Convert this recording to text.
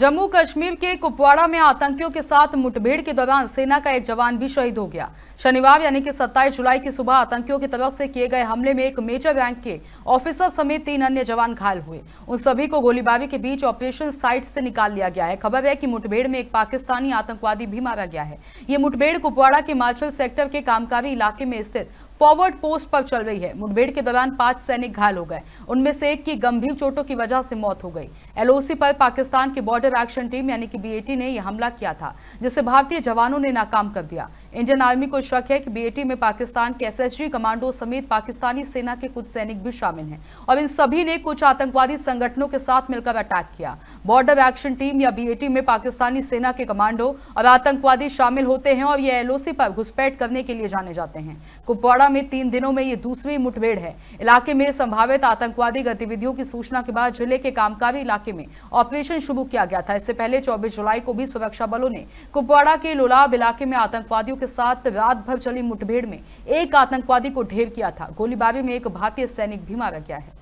जम्मू कश्मीर के कुपवाड़ा में आतंकियों के साथ मुठभेड़ के दौरान सेना का एक जवान भी शहीद हो गया शनिवार यानी कि 27 जुलाई की सुबह आतंकियों की तरफ से किए गए हमले में एक मेजर बैंक के ऑफिसर समेत तीन अन्य जवान घायल हुए उन सभी को गोलीबारी के बीच ऑपरेशन साइट से निकाल लिया गया है खबर है कि मुठभेड़ में एक पाकिस्तानी आतंकवादी भी मारा गया है ये मुठभेड़ कुपवाड़ा के माचल सेक्टर के कामकाजी इलाके में स्थित फॉरवर्ड पोस्ट पर चल रही है मुठभेड़ के दौरान पांच सैनिक घायल हो गए उनमें से एक की गंभीर चोटों की वजह से मौत हो गई एलओसी पर पाकिस्तान की बॉर्डर एक्शन टीम यानी कि बीएटी ने यह हमला किया था जिसे भारतीय जवानों ने नाकाम कर दिया इंडियन आर्मी को शक है कि बीएटी में पाकिस्तान के एसएसजी कमांडो समेत पाकिस्तानी सेना के कुछ सैनिक भी शामिल हैं और इन सभी ने कुछ आतंकवादी संगठनों के साथ मिलकर अटैक किया बॉर्डर एक्शन टीम या बीएटी में पाकिस्तानी सेना के कमांडो और आतंकवादी शामिल होते हैं और ये एलओसी पर घुसपैठ करने के लिए जाने जाते हैं कुपवाड़ा में तीन दिनों में ये दूसरी मुठभेड़ है इलाके में संभावित आतंकवादी गतिविधियों की सूचना के बाद जिले के कामकावी इलाके में ऑपरेशन शुरू किया गया था इससे पहले चौबीस जुलाई को भी सुरक्षा बलों ने कुपवाड़ा के लोलाब इलाके में आतंकवादियों के साथ रात भर चली मुठभेड़ में एक आतंकवादी को ढेर किया था गोलीबारी में एक भारतीय सैनिक भी मारा गया है